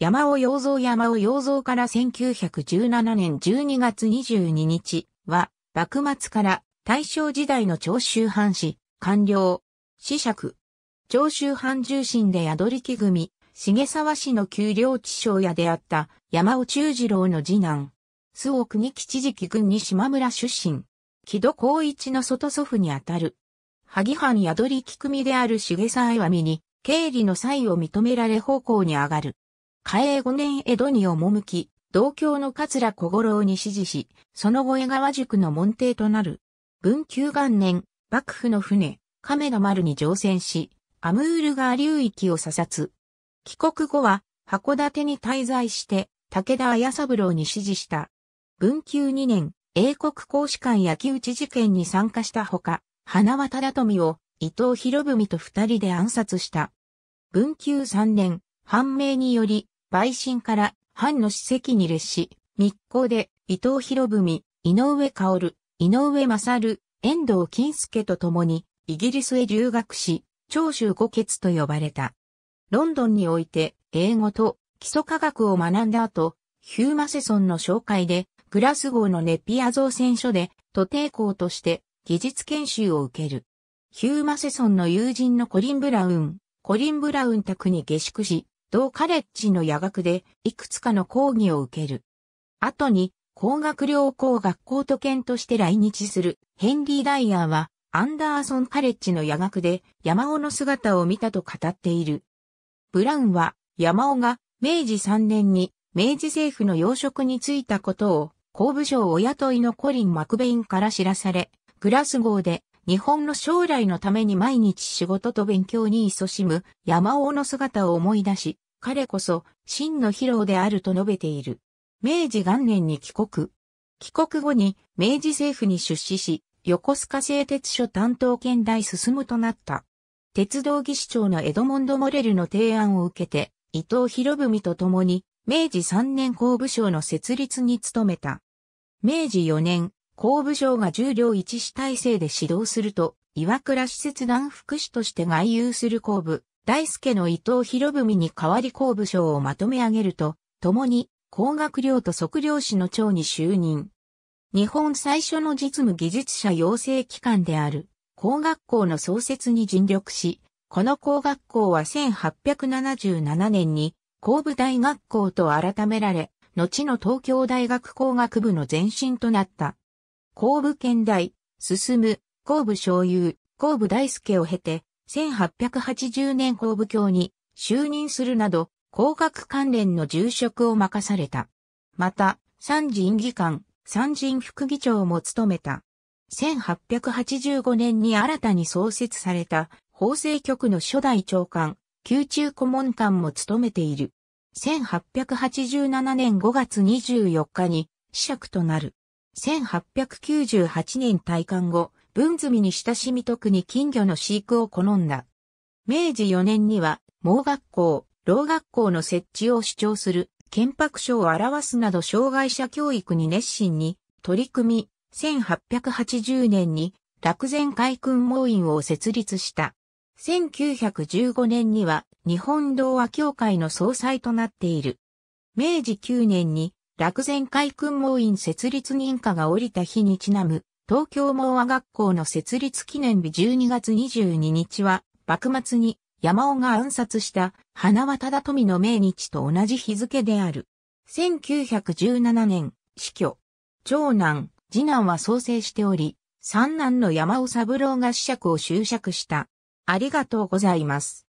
山尾洋蔵山尾洋蔵から1917年12月22日は、幕末から大正時代の長州藩士、官僚、子爵、長州藩重臣で宿り木組、重沢氏の給料地商屋であった山尾中次郎の次男、須尾国吉次期軍に島村出身、木戸光一の外祖父にあたる。萩藩宿り木組である重沢岩見に、経理の際を認められ方向に上がる。嘉永五年江戸に赴き、同郷の桂小五郎に指示し、その後江川塾の門弟となる。文久元年、幕府の船、亀の丸に乗船し、アムール川流域を査察。帰国後は、函館に滞在して、武田綾三郎に指示した。文久二年、英国公使館焼き討ち事件に参加したほか、花輪忠富を伊藤博文と二人で暗殺した。文久三年、判明により、陪審から藩の史跡に列し、密航で伊藤博文、井上薫、井上勝、遠藤金介と共にイギリスへ留学し、長州五傑と呼ばれた。ロンドンにおいて英語と基礎科学を学んだ後、ヒューマセソンの紹介でグラスゴーのネピア造船所で徒弟校として技術研修を受ける。ヒューマセソンの友人のコリン・ブラウン、コリン・ブラウン宅に下宿し、同カレッジの夜学でいくつかの講義を受ける。後に工学療法学校と研として来日するヘンリー・ダイヤーはアンダーソンカレッジの夜学で山尾の姿を見たと語っている。ブラウンは山尾が明治3年に明治政府の養殖に就いたことを工部省お雇いのコリン・マクベインから知らされ、グラスゴーで日本の将来のために毎日仕事と勉強に勤しむ山王の姿を思い出し、彼こそ真の疲労であると述べている。明治元年に帰国。帰国後に明治政府に出資し、横須賀製鉄所担当県大進むとなった。鉄道技師長のエドモンド・モレルの提案を受けて、伊藤博文と共に、明治3年工部省の設立に努めた。明治4年、工部省が重量一師体制で指導すると、岩倉施設団副師として外遊する工部、大輔の伊藤博文に代わり工部省をまとめ上げると、共に工学寮と測量士の長に就任。日本最初の実務技術者養成機関である工学校の創設に尽力し、この工学校は1877年に工部大学校と改められ、後の東京大学工学部の前身となった。後部県大、進む、後部小遊、後部大輔を経て、1880年後部教に就任するなど、工学関連の重職を任された。また、三人議官、三人副議長も務めた。1885年に新たに創設された法制局の初代長官、宮中顧問官も務めている。1887年5月24日に、死者となる。1898年退官後、文積に親しみ特に金魚の飼育を好んだ。明治4年には、盲学校、老学校の設置を主張する、憲白書を表すなど障害者教育に熱心に取り組み、1880年に楽前海訓盲院を設立した。1915年には日本童話協会の総裁となっている。明治9年に楽前海訓網院設立認可が下りた日にちなむ、東京網和学校の設立記念日12月22日は、幕末に山尾が暗殺した花輪忠富の命日と同じ日付である。1917年、死去。長男、次男は創生しており、三男の山尾三郎が死者を執職した。ありがとうございます。